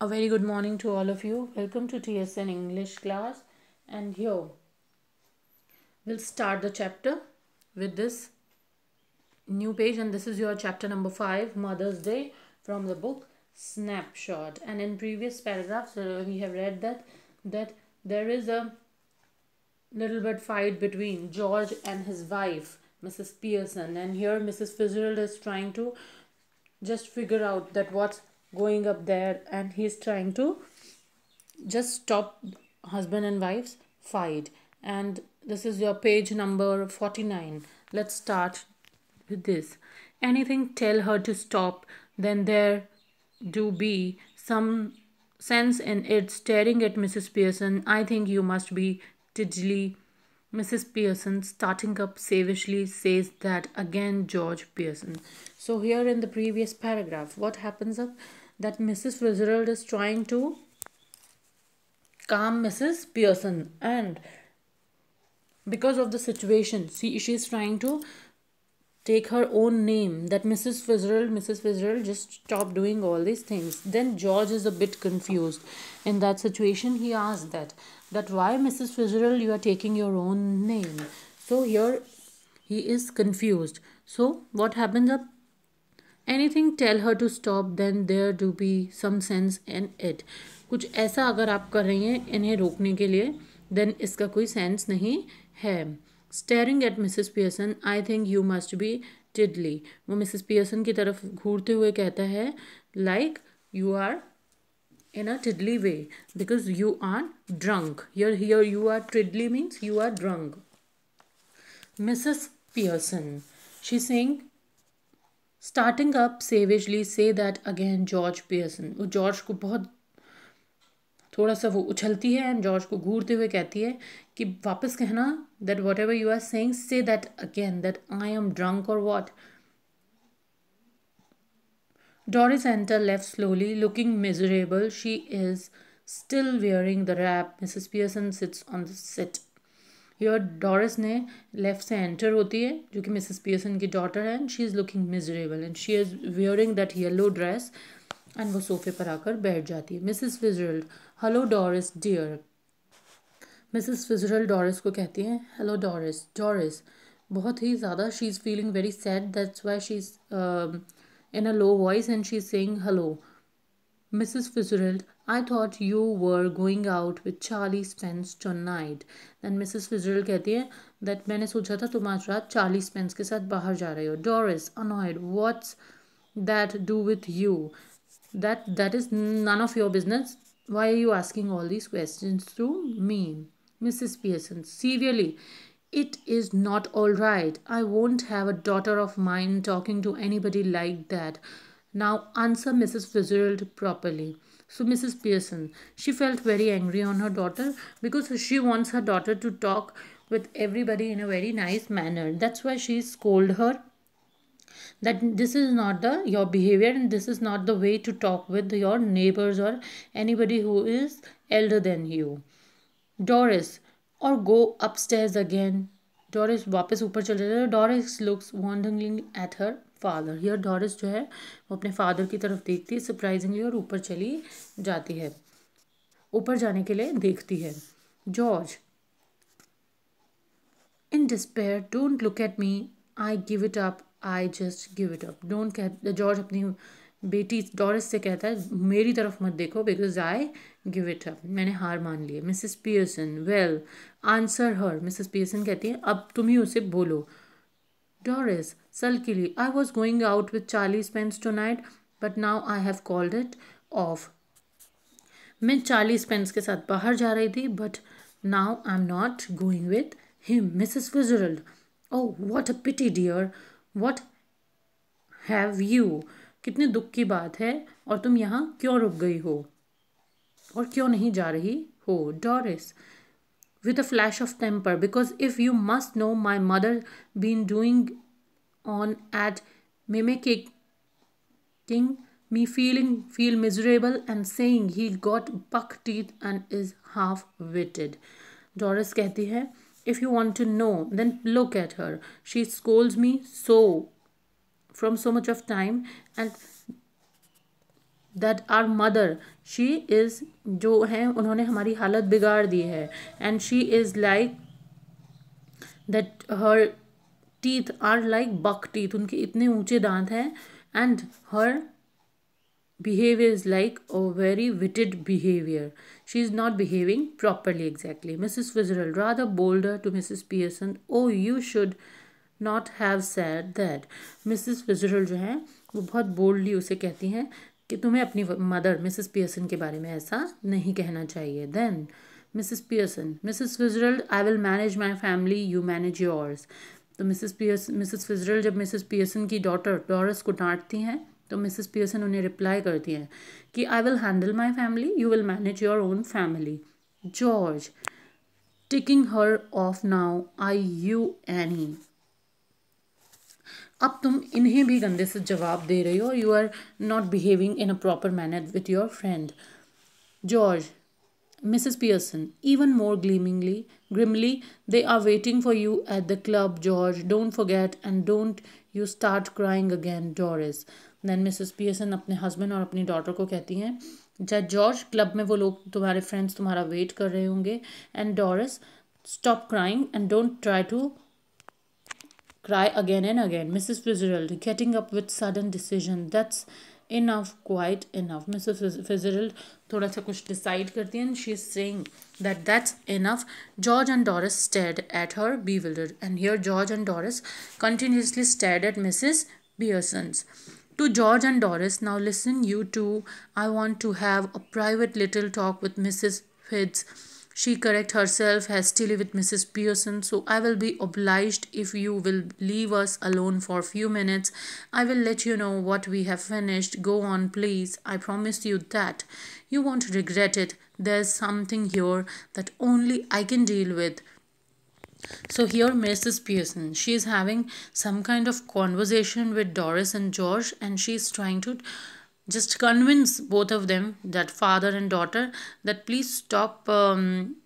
A very good morning to all of you. Welcome to TSN English class. And here we'll start the chapter with this new page. And this is your chapter number 5, Mother's Day, from the book Snapshot. And in previous paragraphs, uh, we have read that, that there is a little bit fight between George and his wife, Mrs. Pearson. And here Mrs. Fitzgerald is trying to just figure out that what's going up there and he's trying to just stop husband and wife's fight and this is your page number 49 let's start with this anything tell her to stop then there do be some sense in it staring at mrs pearson i think you must be tiddly Mrs. Pearson, starting up savagely, says that again George Pearson. So here in the previous paragraph, what happens up that Mrs. Fitzgerald is trying to calm Mrs. Pearson and because of the situation, see, she is trying to take her own name that mrs fitzgerald mrs fitzgerald just stop doing all these things then george is a bit confused in that situation he asks that that why mrs fitzgerald you are taking your own name so here he is confused so what happens up anything tell her to stop then there do be some sense in it कुछ ऐसा अगर आप कर रही हैं इन्हें रोकने के लिए देन इसका कोई सेंस नहीं है staring at Mrs Pearson I think you must be tiddly वो मिसिस पियर्सन की तरफ घूरते हुए कहता है like you are in a tiddly way because you are drunk your here you are tiddly means you are drunk Mrs Pearson she sing starting up savagely say that again George Pearson वो George को बहुत थोड़ा सा वो उछलती है and George को घूरते हुए कहती है कि वापस कहना that whatever you are saying say that again that I am drunk और what Doris enter left slowly looking measurable she is still wearing the wrap Mrs Pearson sits on the set your Doris ने left से enter होती है जो कि Mrs Pearson की daughter है and she is looking miserable and she is wearing that yellow dress and वो सोफे पर आकर बैठ जाती है Mrs Fitzgerald Hello, Doris, dear, Mrs. Fitzgerald Doris, को कहती हैं हेलो डॉरिस डॉरिस बहुत ही ज़्यादा she is feeling very sad that's why she is in a low voice and she Mrs. Fitzgerald, I thought you were going out with Charlie Spence tonight. Then Mrs. Fitzgerald कहती है that मैंने सोचा था तुम आज रात Charlie Spence के साथ बाहर जा रहे हो Doris, annoyed, what's that do with you? That that is none of your business. Why are you asking all these questions to me? Mrs. Pearson, severely. It is not all right. I won't have a daughter of mine talking to anybody like that. Now answer Mrs. Fitzgerald properly. So Mrs. Pearson, she felt very angry on her daughter because she wants her daughter to talk with everybody in a very nice manner. That's why she scolded her that this is not the your behavior and this is not the way to talk with your neighbors or anybody who is elder than you doris or go upstairs again Doris वापस ऊपर चले जाते Doris looks wonderingly at her father here Doris जो है वो अपने father की तरफ देखती है सरप्राइजिंगली और ऊपर चली जाती है ऊपर जाने के लिए देखती है George in despair don't look at me I give it up I just give it up don't कह जॉर्ज अपनी बेटी डॉरिस से कहता है मेरी तरफ मत देखो because I give it up मैंने हार मान ली Mrs Pearson well answer her Mrs Pearson कहती है अब तुम ही उसे बोलो डॉरिस सल के लिए I was going out with Charlie Spence tonight but now I have called it off मैं चार्ली स्पेंस के साथ बाहर जा रही थी but now I am not going with him Mrs Fitzgerald oh what a pity dear what have you कितने दुख की बात है और तुम यहाँ क्यों रुक गई हो और क्यों नहीं जा रही हो Doris with a flash of temper because if you must know my mother been doing on at me making me feeling feel miserable and saying he got buck teeth and is half witted Doris कहती है If you want to know, then look at her. She scolds me so from so much of time and that are mother she is जो है उन्होंने हमारी हालत बिगाड़ दी है and she is like that her teeth are like buck teeth उनके इतने ऊंचे दांत हैं and her behavior is like a very witted behavior. She is not behaving properly exactly. Mrs. Fitzgerald rather bolder to Mrs. Pearson. Oh, you should not have said that. Mrs. Fitzgerald जो है वो बहुत boldly उसे कहती हैं कि तुम्हें अपनी मदर मिसेस पियर्सन के बारे में ऐसा नहीं कहना चाहिए then Mrs Pearson Mrs Fitzgerald I will manage my family you manage yours तो मिसेस पियर्स मिसेस फिजरल जब मिसेस पियर्सन की डॉटर डॉरस को डांटती हैं तो मिसेस पियर्सन उन्हें रिप्लाई करती हैं कि I will handle my family you will manage your own family George ticking her off now I you any अब तुम इन्हें भी गंदे से जवाब दे रही हो और you are not behaving in a proper manner with your friend George Mrs Pearson even more gleamingly grimly they are waiting for you at the club George don't forget and don't you start crying again Doris then Mrs Pearson अपने husband और अपनी daughter को कहती हैं जब George club में वो लोग तुम्हारे फ्रेंड्स तुम्हारा वेट कर रहे होंगे and Doris stop crying and don't try to cry again and again Mrs Fitzgerald getting up with sudden decision that's enough quite enough Mrs Fitzgerald थोड़ा सा कुछ डिसाइड करती हैं she is saying that that's enough George and Doris stared at her bewildered and here George and Doris continuously stared at Mrs Pearson's to George and Doris, Now listen, you two, I want to have a private little talk with Mrs. Fitz. She correct herself hastily with Mrs. Pearson, so I will be obliged if you will leave us alone for a few minutes. I will let you know what we have finished. Go on, please. I promise you that. You won't regret it. There's something here that only I can deal with. So here Mrs. Pearson, she is having some kind of conversation with Doris and George and she is trying to just convince both of them, that father and daughter, that please stop um,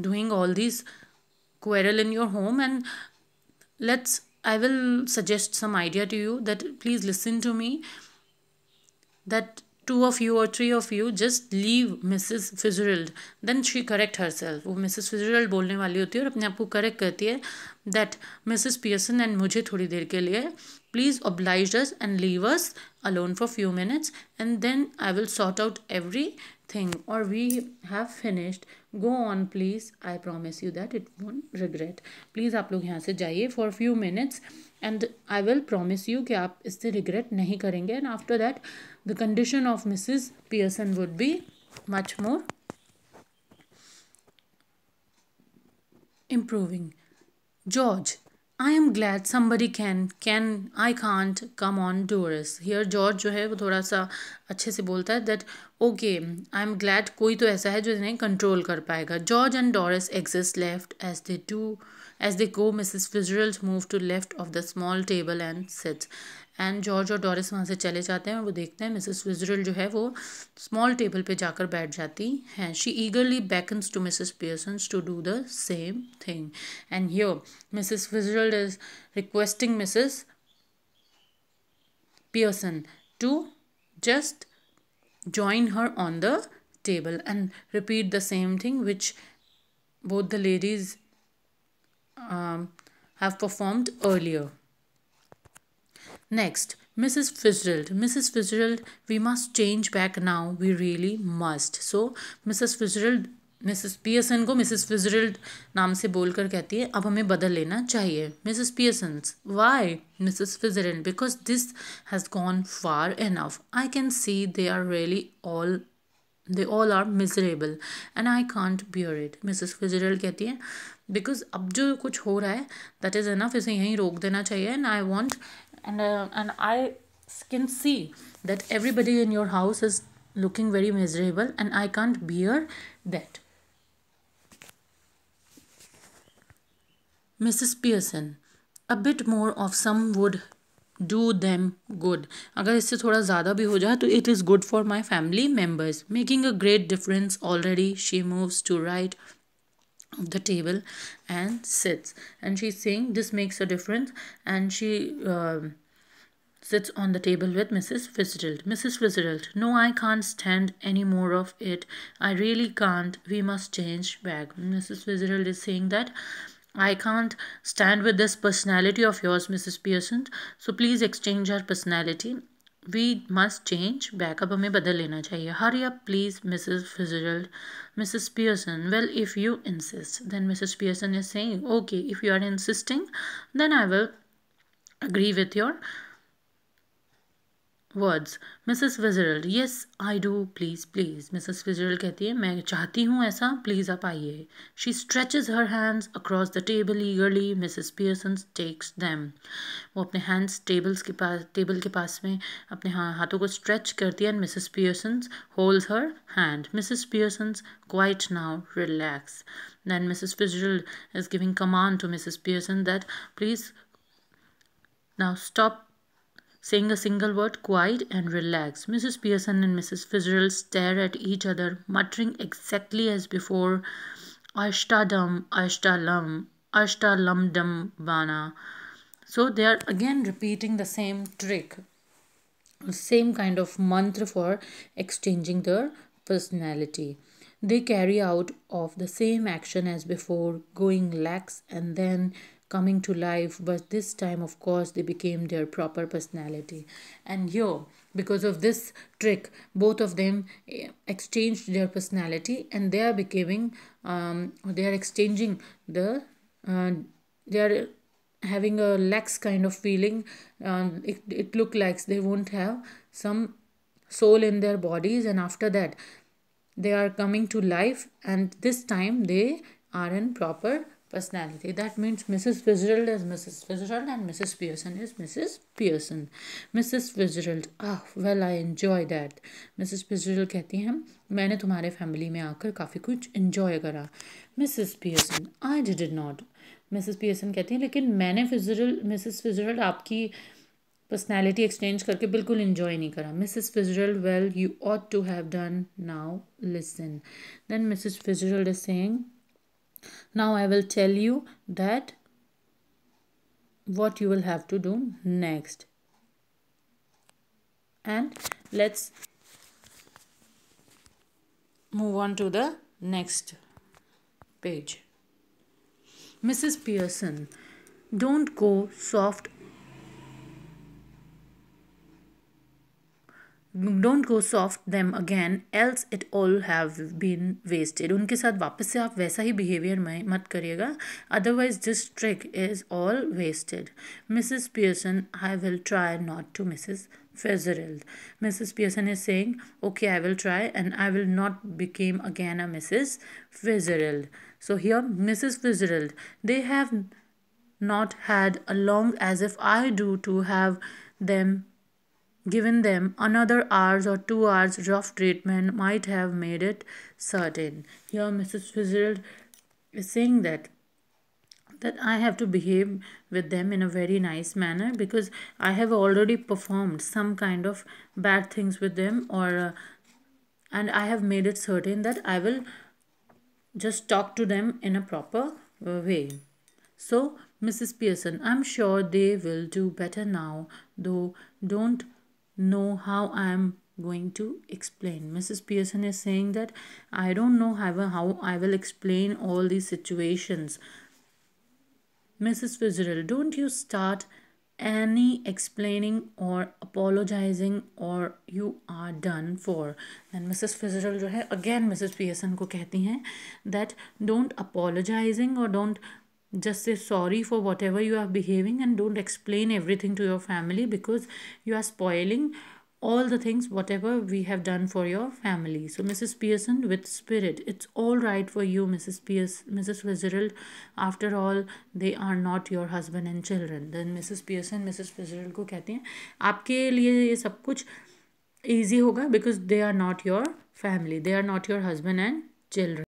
doing all these quarrel in your home and let's, I will suggest some idea to you that please listen to me that two of you और three of you just leave Mrs Fitzgerald then she correct herself वो Mrs Fitzgerald बोलने वाली होती है और अपने आप को करेक्ट करती है दैट मिसिज पियर्सन एंड मुझे थोड़ी देर के लिए please oblige us and leave us alone for few minutes and then I will sort out everything और we have finished go on please I promise you that it won't regret please आप लोग यहाँ से जाइए for few minutes and I will promise you कि आप इससे regret नहीं करेंगे and after that the condition of Mrs. Pearson would be much more improving. George, I am glad somebody can. Can I can't come on Doris? Here, George, Johe Vodorasa Achesibolta that okay, I am glad Koito Esahejane control Karpaiga. George and Doris exist left as they do. As they go, Mrs. Fitzgerald moves to left of the small table and sits. And George और Doris वहाँ से चले जाते हैं और वो देखते हैं मिसेस विजरल जो है वो स्मॉल टेबल पे जाकर बैठ जाती हैं she eagerly beckons to Mrs Pearson's to do the same thing and here Mrs विजरल is requesting Mrs Pearson to just join her on the table and repeat the same thing which both the ladies have performed earlier Next, Mrs. Fitzgerald. Mrs. Fitzgerald, we must change back now. We really must. So, Mrs. Fitzgerald, Mrs. Pearson को Mrs. Fitzgerald नाम से बोलकर कहती है अब हमें बदल लेना चाहिए Mrs. Pearson's. why Mrs. Fitzgerald? Because this has gone far enough. I can see they are really all they all are miserable and I can't bear it. Mrs. Fitzgerald कहती है because अब जो कुछ हो रहा है that is enough इसे यहीं रोक देना चाहिए and I want and uh, and I can see that everybody in your house is looking very miserable and I can't bear that. Mrs. Pearson, a bit more of some would do them good. अगर इससे थोड़ा ज़्यादा भी हो जाए तो it is good for my family members, making a great difference already. She moves to right the table and sits and she's saying this makes a difference and she uh, sits on the table with mrs fitzgerald mrs fitzgerald no i can't stand any more of it i really can't we must change bag mrs fitzgerald is saying that I can't stand with this personality of yours, Mrs. Pearson. So please exchange her personality. We must change backup हमें बदल लेना चाहिए हर या please Mrs Fizzle Mrs Pearson well if you insist then Mrs Pearson is saying okay if you are insisting then I will agree with your words Mrs Wizzle yes I do please please Mrs Wizzle कहती है मैं चाहती हूँ ऐसा please आप आइए she stretches her hands across the table eagerly Mrs Pearson takes them वो अपने हैंड्स टेबल्स के पास टेबल के पास में अपने हाथों को स्ट्रेच करती है and Mrs Pearson hold her hand Mrs Pearson quiet now relax then Mrs विजरल is giving command to Mrs Pearson that please now stop saying a single word, quiet and relax. Mrs. Pearson and Mrs. Fitzgerald stare at each other, muttering exactly as before, Ashtadam, Ashtalam, Ashtalamdam Bana. So they are again repeating the same trick, same kind of mantra for exchanging their personality. They carry out of the same action as before, going lax and then coming to life but this time of course they became their proper personality and here because of this trick both of them eh, exchanged their personality and they are becoming um, they are exchanging the uh, they are having a lax kind of feeling um, it, it look like they won't have some soul in their bodies and after that they are coming to life and this time they are in proper personality. That means Mrs. Fitzgerald is Mrs. Fitzgerald and Mrs. Pearson is Mrs. Pearson. Mrs. Fitzgerald, ah, well, I enjoy that. Mrs. Fitzgerald कहती हैं मैंने तुम्हारे family में आकर काफ़ी कुछ enjoy करा Mrs Pearson I did not. Mrs. Pearson कहती हैं लेकिन मैंने फिजरल Mrs. Fitzgerald आपकी पर्सनैलिटी एक्सचेंज करके बिल्कुल इन्जॉय नहीं करा Mrs Fitzgerald well you ought to have done now listen then Mrs Fitzgerald is saying Now I will tell you that what you will have to do next. And let's move on to the next page. Mrs. Pearson, don't go soft don't go soft them again else it all have been wasted उनके साथ वापस से आप वैसा ही behaviour में मत करिएगा otherwise this trick is all wasted Mrs Pearson I will try not to Mrs Fitzgerald. Mrs. Pearson is saying, okay, I will try and I will not become again a Mrs. Fitzgerald. So here, Mrs. Fitzgerald, they have not had a long as if I do to have them given them another hours or two hours rough treatment might have made it certain here mrs fitzgerald is saying that that I have to behave with them in a very nice manner because I have already performed some kind of bad things with them or uh, and I have made it certain that I will just talk to them in a proper uh, way. So Mrs. Pearson, I'm sure they will do better now though don't know how I'm going to explain. Mrs. Pearson is saying that I don't know how I will explain all these situations. Mrs. Fitzgerald, don't you start any explaining or apologizing or you are done for and mrs Fitzgerald, again Mrs. Pearson, Mrs Pearson को that don't apologizing or don't just say sorry for whatever you are behaving and don't explain everything to your family because you are spoiling all the things whatever we have done for your family so mrs pearson with spirit it's all right for you mrs pearson mrs fitzgerald after all they are not your husband and children then mrs pearson mrs fitzgerald को कहती हैं आपके लिए ये सब कुछ easy होगा because they are not your family they are not your husband and children